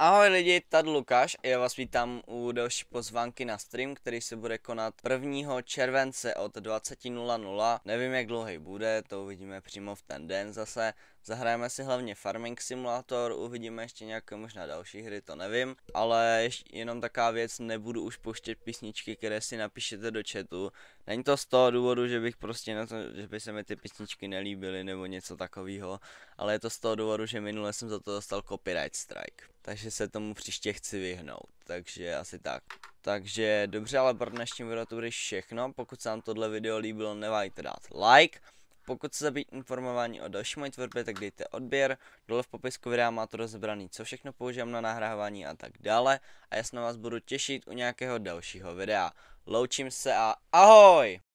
Ahoj lidi, tady Lukáš a já vás vítám u další pozvánky na stream, který se bude konat 1. července od 20.00. Nevím jak dlouhý bude, to uvidíme přímo v ten den zase. Zahrajeme si hlavně Farming Simulator, uvidíme ještě nějaké možná další hry, to nevím. Ale ještě, jenom taková věc, nebudu už poštět písničky, které si napíšete do chatu. Není to z toho důvodu, že bych prostě na to, že by se mi ty písničky nelíbily nebo něco takového, ale je to z toho důvodu, že minule jsem za to dostal copyright strike takže se tomu příště chci vyhnout, takže asi tak. Takže dobře, ale pro dnešní video to bude všechno, pokud se vám tohle video líbilo, neváhejte dát like, pokud chcete být informováni o další mojí tvorbě, tak dejte odběr, dole v popisku videa má to rozebraný, co všechno používám na nahrávání a tak dále a já se na vás budu těšit u nějakého dalšího videa. Loučím se a ahoj!